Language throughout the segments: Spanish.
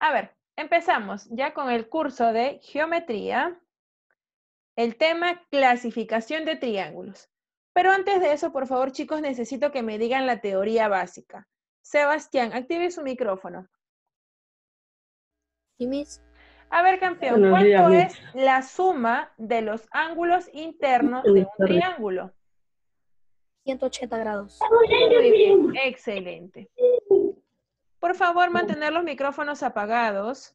A ver, empezamos ya con el curso de geometría, el tema clasificación de triángulos. Pero antes de eso, por favor, chicos, necesito que me digan la teoría básica. Sebastián, active su micrófono. Sí, A ver, campeón, ¿cuánto es la suma de los ángulos internos de un triángulo? 180 grados. Muy bien, excelente. Por favor, mantener los micrófonos apagados.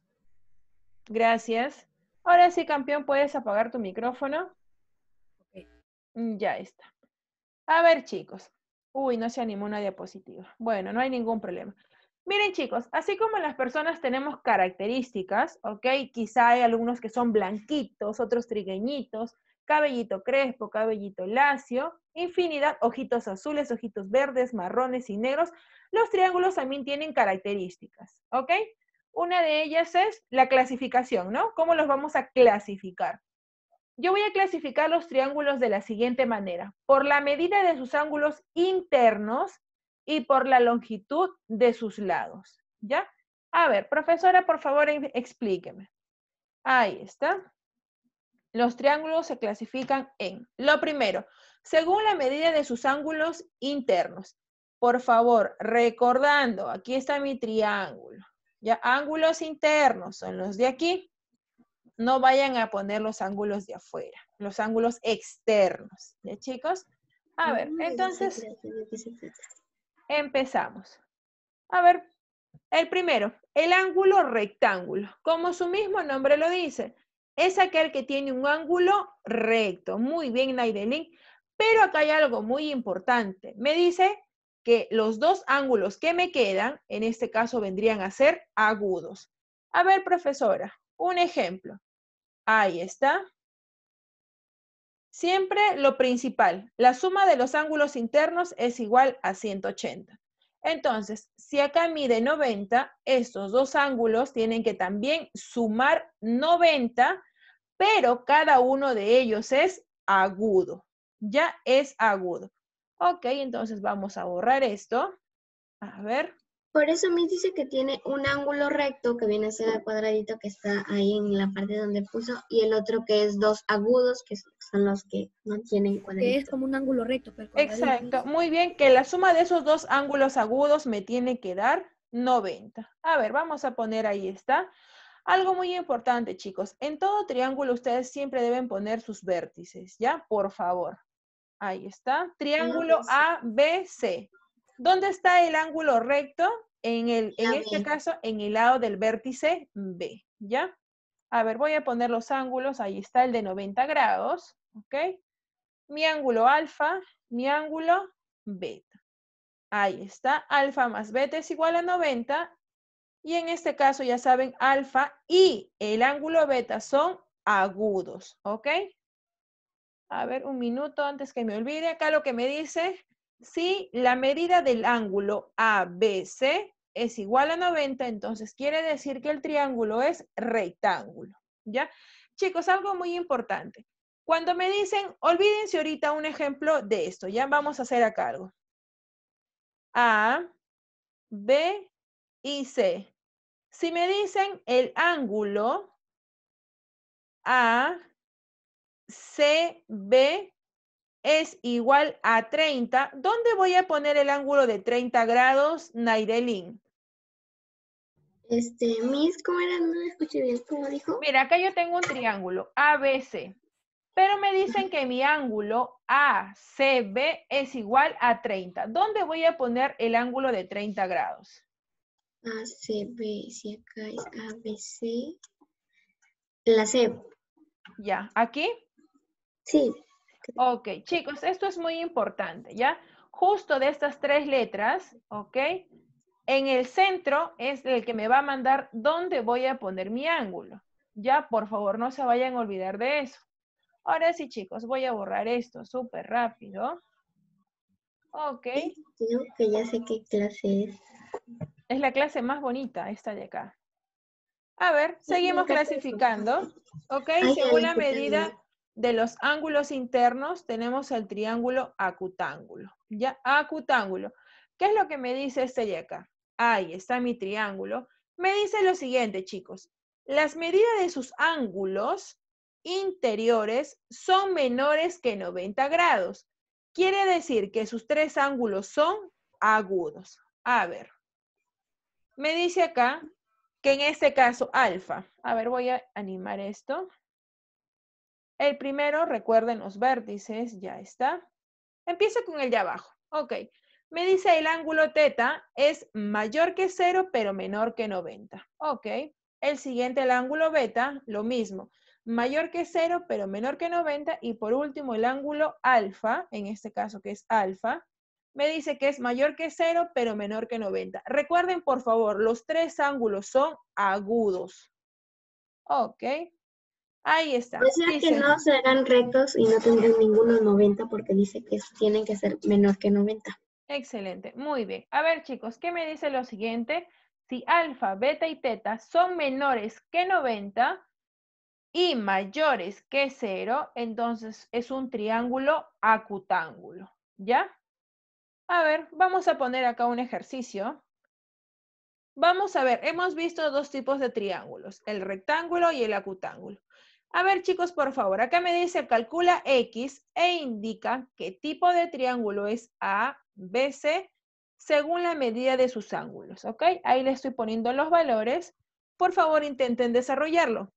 Gracias. Ahora sí, campeón, puedes apagar tu micrófono. Ya está. A ver, chicos. Uy, no se animó una diapositiva. Bueno, no hay ningún problema. Miren, chicos, así como las personas tenemos características, ¿ok? Quizá hay algunos que son blanquitos, otros trigueñitos, cabellito crespo, cabellito lacio, infinidad, ojitos azules, ojitos verdes, marrones y negros. Los triángulos también tienen características, ¿ok? Una de ellas es la clasificación, ¿no? ¿Cómo los vamos a clasificar? Yo voy a clasificar los triángulos de la siguiente manera, por la medida de sus ángulos internos y por la longitud de sus lados, ¿ya? A ver, profesora, por favor, em, explíqueme. Ahí está. Los triángulos se clasifican en, lo primero, según la medida de sus ángulos internos. Por favor, recordando, aquí está mi triángulo. Ya, ángulos internos son los de aquí. No vayan a poner los ángulos de afuera, los ángulos externos. ¿Ya, chicos? A ver, entonces, empezamos. A ver, el primero, el ángulo rectángulo. Como su mismo nombre lo dice, es aquel que tiene un ángulo recto. Muy bien, Naidelin. Pero acá hay algo muy importante. Me dice que los dos ángulos que me quedan, en este caso vendrían a ser agudos. A ver, profesora, un ejemplo. Ahí está. Siempre lo principal, la suma de los ángulos internos es igual a 180. Entonces, si acá mide 90, estos dos ángulos tienen que también sumar 90, pero cada uno de ellos es agudo. Ya es agudo. Ok, entonces vamos a borrar esto. A ver. Por eso me dice que tiene un ángulo recto, que viene a ser el cuadradito que está ahí en la parte donde puso, y el otro que es dos agudos, que son los que no tienen cuadradito. Que es como un ángulo recto. Pero Exacto, muy bien, que la suma de esos dos ángulos agudos me tiene que dar 90. A ver, vamos a poner ahí está. Algo muy importante, chicos. En todo triángulo ustedes siempre deben poner sus vértices, ¿ya? Por favor. Ahí está. Triángulo ABC. ¿Dónde está el ángulo recto? En, el, en este caso, en el lado del vértice B, ¿ya? A ver, voy a poner los ángulos. Ahí está el de 90 grados, ¿ok? Mi ángulo alfa, mi ángulo beta. Ahí está, alfa más beta es igual a 90. Y en este caso, ya saben, alfa y el ángulo beta son agudos, ¿ok? A ver, un minuto antes que me olvide. Acá lo que me dice, si la medida del ángulo ABC es igual a 90, entonces quiere decir que el triángulo es rectángulo, ¿ya? Chicos, algo muy importante. Cuando me dicen, olvídense ahorita un ejemplo de esto, ya vamos a hacer a cargo. A, B y C. Si me dicen el ángulo A, C, B, es igual a 30, ¿dónde voy a poner el ángulo de 30 grados, Nairelin? Este, Miss, ¿cómo era? No escuché bien, ¿cómo dijo? Mira, acá yo tengo un triángulo, ABC, pero me dicen que mi ángulo ACB es igual a 30. ¿Dónde voy a poner el ángulo de 30 grados? ACB, si acá es ABC, la C. Ya, ¿aquí? Sí. Ok, chicos, esto es muy importante, ¿ya? Justo de estas tres letras, ¿ok? En el centro es el que me va a mandar dónde voy a poner mi ángulo. Ya, por favor, no se vayan a olvidar de eso. Ahora sí, chicos, voy a borrar esto súper rápido. Ok. Creo que ya sé qué clase es. Es la clase más bonita, esta de acá. A ver, seguimos clasificando. Ok, según la medida de los ángulos internos tenemos el triángulo acutángulo. ¿Ya? Acutángulo. ¿Qué es lo que me dice este de acá? Ahí está mi triángulo. Me dice lo siguiente, chicos. Las medidas de sus ángulos interiores son menores que 90 grados. Quiere decir que sus tres ángulos son agudos. A ver. Me dice acá que en este caso alfa. A ver, voy a animar esto. El primero, recuerden los vértices, ya está. Empiezo con el de abajo. Ok. Me dice el ángulo teta es mayor que 0 pero menor que 90. Ok. El siguiente, el ángulo beta, lo mismo. Mayor que 0 pero menor que 90. Y por último, el ángulo alfa, en este caso que es alfa, me dice que es mayor que 0 pero menor que 90. Recuerden, por favor, los tres ángulos son agudos. Ok. Ahí está. dice, pues que no serán rectos y no tendrán ninguno 90 porque dice que tienen que ser menor que 90. Excelente, muy bien. A ver chicos, ¿qué me dice lo siguiente? Si alfa, beta y teta son menores que 90 y mayores que 0, entonces es un triángulo acutángulo, ¿ya? A ver, vamos a poner acá un ejercicio. Vamos a ver, hemos visto dos tipos de triángulos, el rectángulo y el acutángulo. A ver, chicos, por favor, acá me dice calcula X e indica qué tipo de triángulo es ABC según la medida de sus ángulos, ¿ok? Ahí le estoy poniendo los valores. Por favor, intenten desarrollarlo.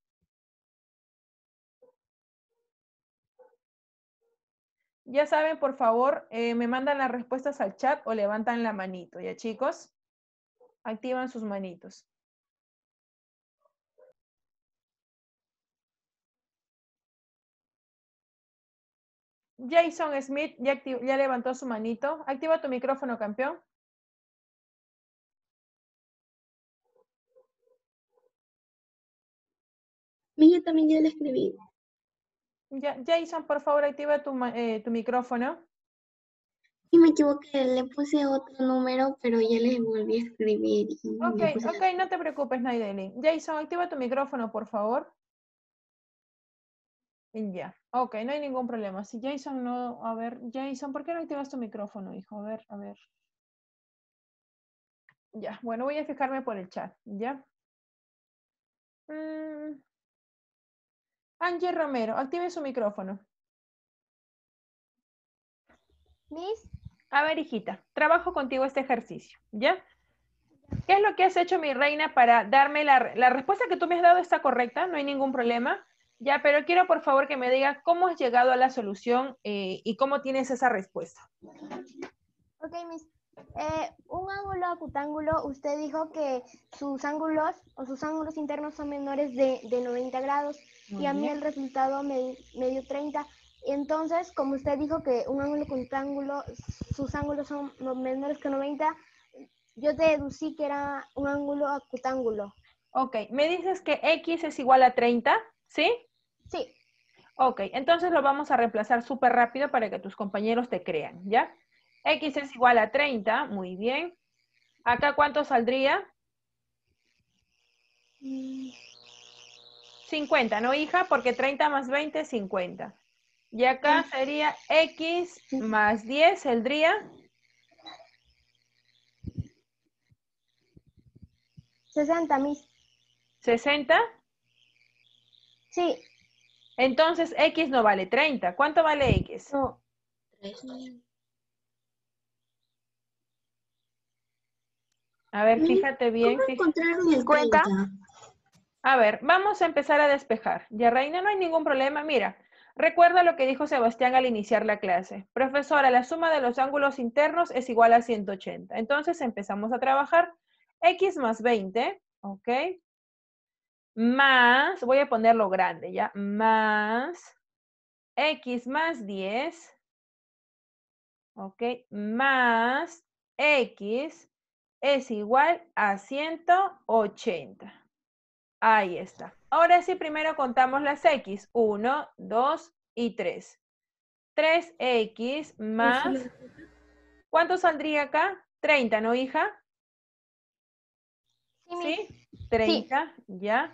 Ya saben, por favor, eh, me mandan las respuestas al chat o levantan la manito, ¿ya chicos? Activan sus manitos. Jason Smith ya, levantó su manito. Activa tu micrófono, campeón. yo también ya le escribí. Ya, Jason, por favor, activa eh, tu, micrófono. Sí, me equivoqué, le puse otro número, pero ya le volví a escribir. Ok, ok, no te preocupes, Naydeli. Jason, activa tu micrófono, por favor. Ya, ok, no hay ningún problema. Si Jason no, a ver, Jason, ¿por qué no activas tu micrófono, hijo? A ver, a ver. Ya, bueno, voy a fijarme por el chat, ¿ya? Mm. Angie Romero, active su micrófono. Miss. A ver, hijita, trabajo contigo este ejercicio, ¿ya? ¿Qué es lo que has hecho, mi reina, para darme la, la respuesta que tú me has dado está correcta, no hay ningún problema. Ya, pero quiero por favor que me diga cómo has llegado a la solución eh, y cómo tienes esa respuesta. Ok, Miss. Eh, un ángulo acutángulo, usted dijo que sus ángulos o sus ángulos internos son menores de, 90 grados y a mí el resultado me, dio 30. Entonces, como usted dijo que un ángulo acutángulo, sus ángulos son menores que 90, yo te deducí que era un ángulo acutángulo. Ok, me dices que X es igual a 30, ¿sí? Sí. Ok, entonces lo vamos a reemplazar súper rápido para que tus compañeros te crean, ¿ya? X es igual a 30, muy bien. ¿Acá cuánto saldría? 50, ¿no, hija? Porque 30 más 20 es 50. Y acá sería X más 10, saldría... 60, mis. ¿60? Sí. Entonces, X no vale 30. ¿Cuánto vale X? No. A ver, fíjate bien. A ver, vamos a empezar a despejar. Ya, Reina, no hay ningún problema. Mira, recuerda lo que dijo Sebastián al iniciar la clase. Profesora, la suma de los ángulos internos es igual a 180. Entonces empezamos a trabajar. X más 20, ¿ok? más, voy a ponerlo grande, ¿ya? Más X más 10, ¿ok? Más X es igual a 180. Ahí está. Ahora sí, primero contamos las X. 1, 2 y 3. 3X más... ¿Cuánto saldría acá? 30, ¿no, hija? Sí, 30, ya.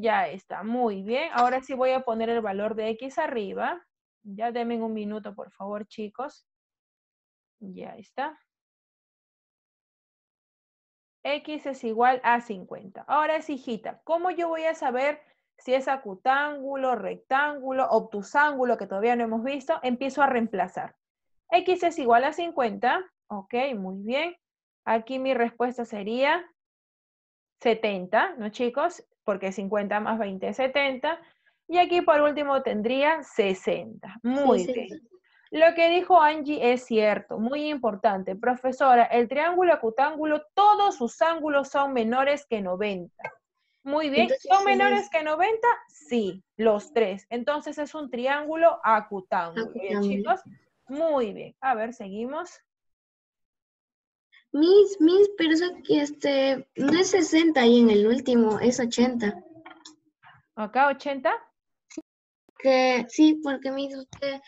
Ya está, muy bien. Ahora sí voy a poner el valor de X arriba. Ya denme un minuto, por favor, chicos. Ya está. X es igual a 50. Ahora es hijita, ¿cómo yo voy a saber si es acutángulo, rectángulo, obtusángulo, que todavía no hemos visto? Empiezo a reemplazar. X es igual a 50. Ok, muy bien. Aquí mi respuesta sería 70, ¿no chicos? porque 50 más 20 es 70. Y aquí por último tendría 60. Muy bien. Lo que dijo Angie es cierto, muy importante. Profesora, el triángulo acutángulo, todos sus ángulos son menores que 90. Muy bien, ¿son menores que 90? Sí, los tres. Entonces es un triángulo acutángulo. acutángulo. Bien, chicos. Muy bien. A ver, seguimos. Mis, mis, pero es que este, no es 60 y en el último es 80. ¿Acá 80? Que, sí, porque me dice usted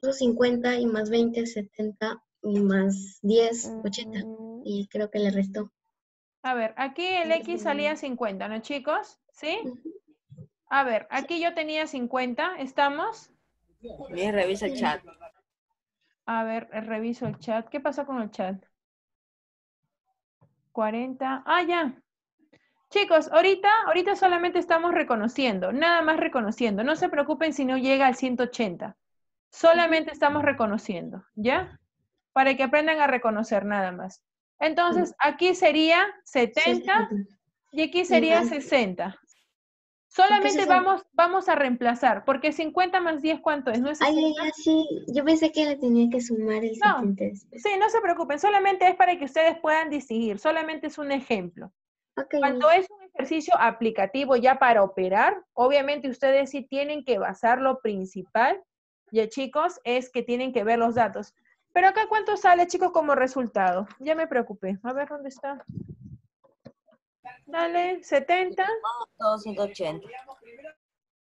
50 y más 20, 70 y más 10, 80. Mm. Y creo que le restó. A ver, aquí el X salía 50, ¿no chicos? ¿Sí? A ver, aquí yo tenía 50, ¿estamos? Mira, revisa el chat. A ver, reviso el chat. ¿Qué pasó con el chat? 40. Ah, ya. Chicos, ahorita, ahorita solamente estamos reconociendo, nada más reconociendo. No se preocupen si no llega al 180. Solamente estamos reconociendo, ¿ya? Para que aprendan a reconocer nada más. Entonces, aquí sería 70 y aquí sería 60. Solamente vamos, vamos a reemplazar, porque 50 más 10, ¿cuánto es? ¿No es ay, sí, yo pensé que le tenía que sumar el 70 Sí, no se preocupen, solamente es para que ustedes puedan distinguir, solamente es un ejemplo. Cuando es un ejercicio aplicativo ya para operar, obviamente ustedes sí tienen que basar lo principal, ya chicos, es que tienen que ver los datos. Pero acá, ¿cuánto sale, chicos, como resultado? Ya me preocupé. A ver, ¿dónde está? Dale, 70. Todo 180.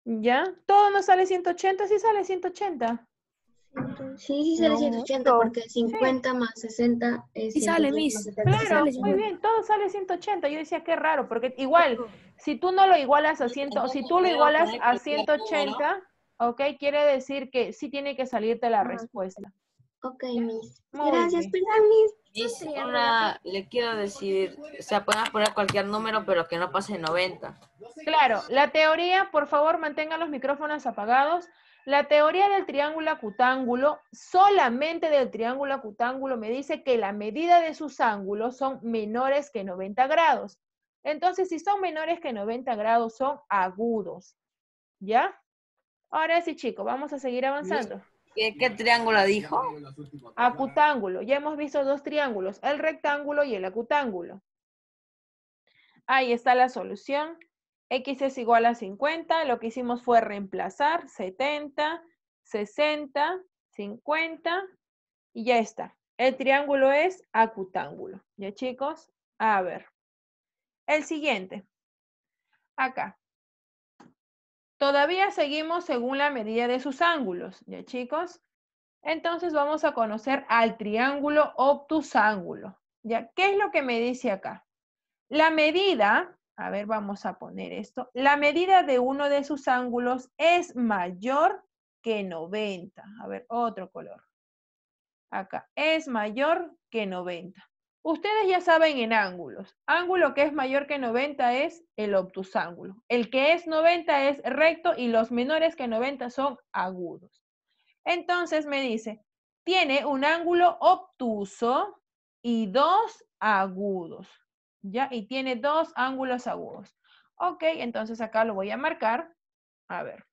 ¿Ya? Todo no sale 180, sí sale 180. Sí, sí sale 180 porque 50 más 60 es... Sí sale, Miss. claro, muy bien, todo sale 180. Yo decía, qué raro, porque igual, si tú no lo igualas a 100, si tú lo igualas a 180, ok, quiere decir que sí tiene que salirte la respuesta. Ok, Miss. Gracias, Gracias, perdón, Miss le quiero decir, o sea, pueden poner cualquier número, pero que no pase 90. Claro, la teoría, por favor, mantengan los micrófonos apagados. La teoría del triángulo acutángulo, solamente del triángulo acutángulo, me dice que la medida de sus ángulos son menores que 90 grados. Entonces, si son menores que 90 grados, son agudos. ¿Ya? Ahora sí, chicos, vamos a seguir avanzando. ¿Qué, triángulo dijo? Acutángulo. Ya hemos visto dos triángulos, el rectángulo y el acutángulo. Ahí está la solución. X es igual a 50. Lo que hicimos fue reemplazar 70, 60, 50 y ya está. El triángulo es acutángulo. ¿Ya chicos? A ver. El siguiente. Acá. Todavía seguimos según la medida de sus ángulos, ¿ya chicos? Entonces vamos a conocer al triángulo obtusángulo. ¿Ya? ¿Qué es lo que me dice acá? La medida, a ver, vamos a poner esto, la medida de uno de sus ángulos es mayor que 90. A ver, otro color. Acá, es mayor que 90. Ustedes ya saben en ángulos. Ángulo que es mayor que 90 es el obtusángulo. El que es 90 es recto y los menores que 90 son agudos. Entonces me dice, tiene un ángulo obtuso y dos agudos. ¿Ya? Y tiene dos ángulos agudos. Ok, entonces acá lo voy a marcar. A ver.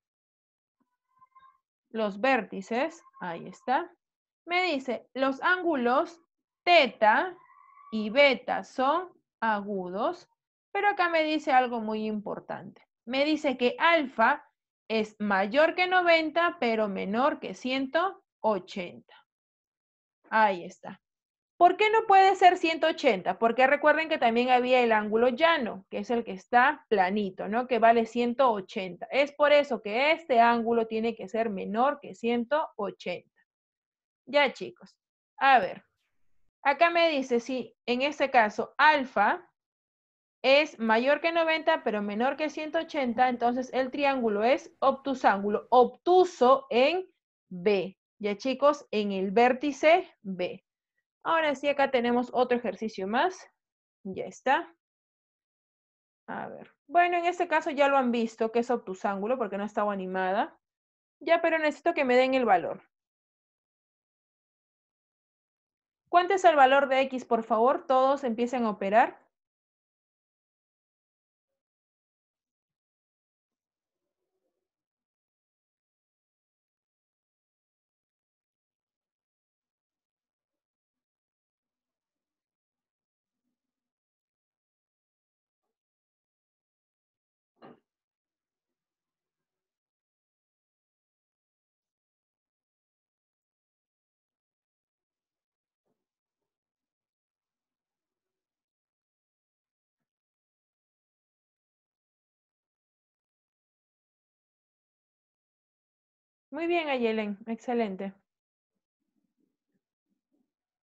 Los vértices, ahí está. Me dice, los ángulos teta y beta son agudos, pero acá me dice algo muy importante. Me dice que alfa es mayor que 90, pero menor que 180. Ahí está. ¿Por qué no puede ser 180? Porque recuerden que también había el ángulo llano, que es el que está planito, ¿no? Que vale 180. Es por eso que este ángulo tiene que ser menor que 180. Ya, chicos. A ver, Acá me dice si en este caso alfa es mayor que 90 pero menor que 180, entonces el triángulo es obtusángulo, obtuso en B. Ya chicos, en el vértice B. Ahora sí, acá tenemos otro ejercicio más. Ya está. A ver. Bueno, en este caso ya lo han visto, que es obtusángulo, porque no estaba animada. Ya, pero necesito que me den el valor. ¿Cuánto es el valor de X? Por favor, todos empiecen a operar. Muy bien, Ayelen, excelente.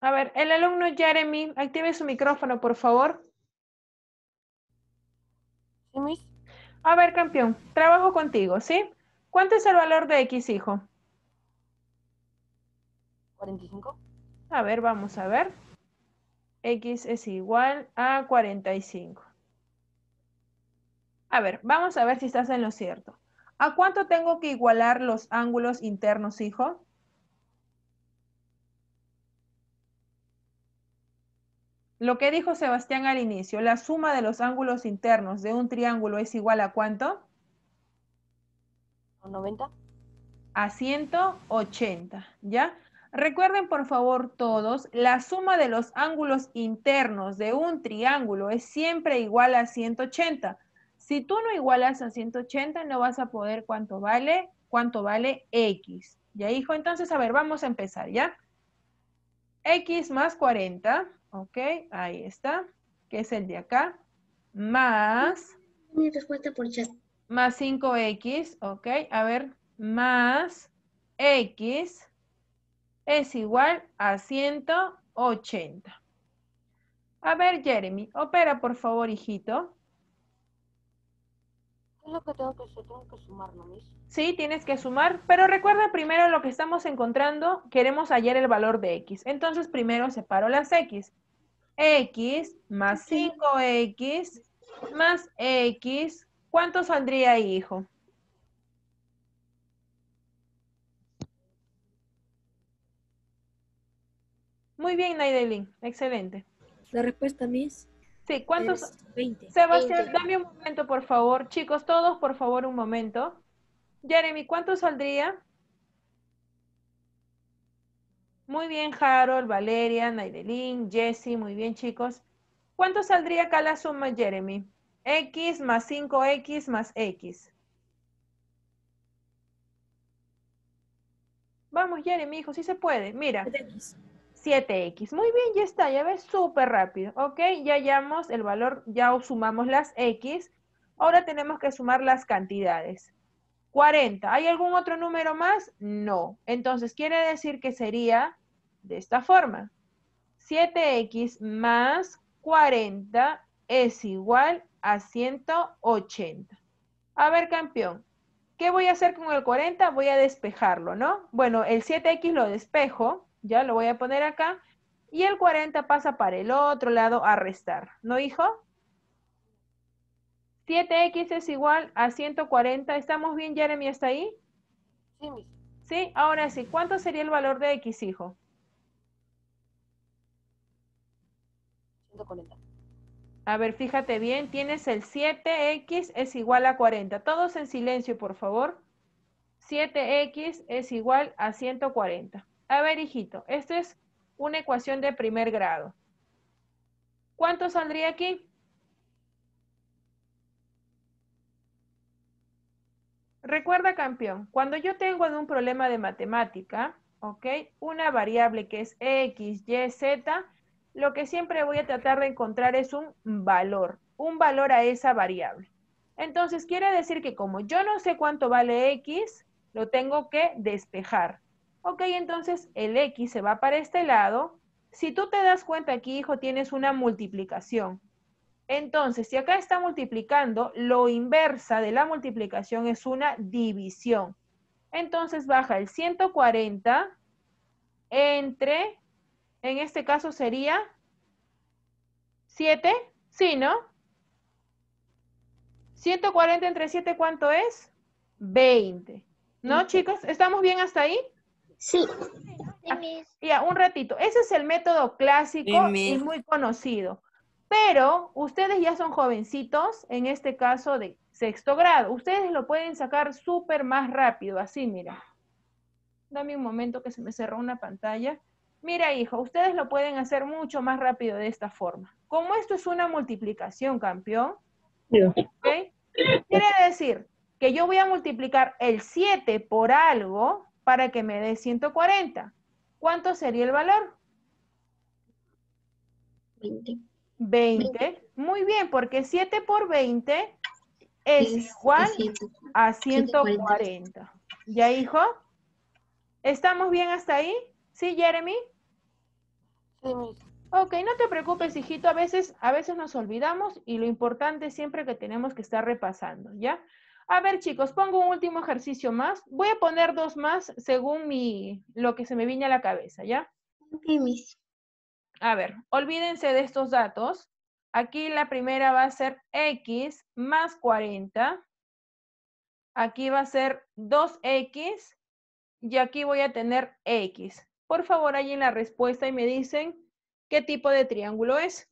A ver, el alumno Jeremy, active su micrófono, por favor. A ver, campeón, trabajo contigo, ¿sí? ¿Cuánto es el valor de X, hijo? 45. A ver, vamos a ver. X es igual a 45. A ver, vamos a ver si estás en lo cierto. ¿A cuánto tengo que igualar los ángulos internos, hijo? Lo que dijo Sebastián al inicio, la suma de los ángulos internos de un triángulo es igual a cuánto? 90. A 180, ¿ya? Recuerden por favor todos, la suma de los ángulos internos de un triángulo es siempre igual a 180. Si tú no igualas a 180, no vas a poder cuánto vale, cuánto vale X. ¿Ya, hijo? Entonces, a ver, vamos a empezar, ¿ya? X más 40, ok, ahí está, que es el de acá, más... Mi respuesta por chat. Más 5X, ok, a ver, más X es igual a 180. A ver, Jeremy, opera por favor, hijito lo que tengo que sumar, Sí, tienes que sumar, pero recuerda primero lo que estamos encontrando. Queremos hallar el valor de x. Entonces, primero separo las x. x más 5x más x. ¿Cuánto saldría ahí, hijo? Muy bien, Naidelin. Excelente. La respuesta, Miss. Sí, ¿cuántos? 20. Sebastián, dame un momento, por favor. Chicos, todos, por favor, un momento. Jeremy, ¿cuánto saldría? Muy bien, Harold, Valeria, Naidelin, Jesse, muy bien, chicos. ¿Cuánto saldría acá la suma, Jeremy? X más 5X más X. Vamos, Jeremy, hijo, si se puede. Mira. 7x. Muy bien, ya está, ya ves, súper rápido, ¿ok? Ya hallamos el valor, ya sumamos las x. Ahora tenemos que sumar las cantidades. 40. ¿Hay algún otro número más? No. Entonces, quiere decir que sería de esta forma. 7x más 40 es igual a 180. A ver, campeón, ¿qué voy a hacer con el 40? Voy a despejarlo, ¿no? Bueno, el 7x lo despejo ya lo voy a poner acá. Y el 40 pasa para el otro lado a restar. ¿No, hijo? 7x es igual a 140. ¿Estamos bien, Jeremy? ¿Está ahí? Sí, Sí, ahora sí. ¿Cuánto sería el valor de x, hijo? 140. A ver, fíjate bien. Tienes el 7x es igual a 40. Todos en silencio, por favor. 7x es igual a 140. A ver, hijito, esta es una ecuación de primer grado. ¿Cuánto saldría aquí? Recuerda, campeón, cuando yo tengo en un problema de matemática, ¿ok? Una variable que es X, Y, Z, lo que siempre voy a tratar de encontrar es un valor, un valor a esa variable. Entonces, quiere decir que como yo no sé cuánto vale X, lo tengo que despejar. Ok, entonces el X se va para este lado. Si tú te das cuenta aquí, hijo, tienes una multiplicación. Entonces, si acá está multiplicando, lo inversa de la multiplicación es una división. Entonces baja el 140 entre, en este caso sería 7, ¿sí, no? 140 entre 7, ¿cuánto es? 20. ¿No, chicos? ¿Estamos bien hasta ahí? Sí. Ah, ya, un ratito. Ese es el método clásico y muy conocido. Pero ustedes ya son jovencitos, en este caso de sexto grado. Ustedes lo pueden sacar súper más rápido, así, mira. Dame un momento que se me cerró una pantalla. Mira, hijo, ustedes lo pueden hacer mucho más rápido de esta forma. Como esto es una multiplicación, campeón, ¿okay? quiere decir que yo voy a multiplicar el 7 por algo, para que me dé 140. ¿Cuánto sería el valor? 20. 20. Muy bien, porque 7 por 20 es, igual a 140. ¿Ya, hijo? ¿Estamos bien hasta ahí? ¿Sí, Jeremy? Sí, Ok, no te preocupes, hijito. A veces, a veces nos olvidamos y lo importante es siempre que tenemos que estar repasando, ¿ya? A ver, chicos, pongo un último ejercicio más. Voy a poner dos más según mi, lo que se me viene a la cabeza, ¿ya? A ver, olvídense de estos datos. Aquí la primera va a ser x más 40. Aquí va a ser 2x. Y aquí voy a tener x. Por favor, ahí en la respuesta y me dicen qué tipo de triángulo es.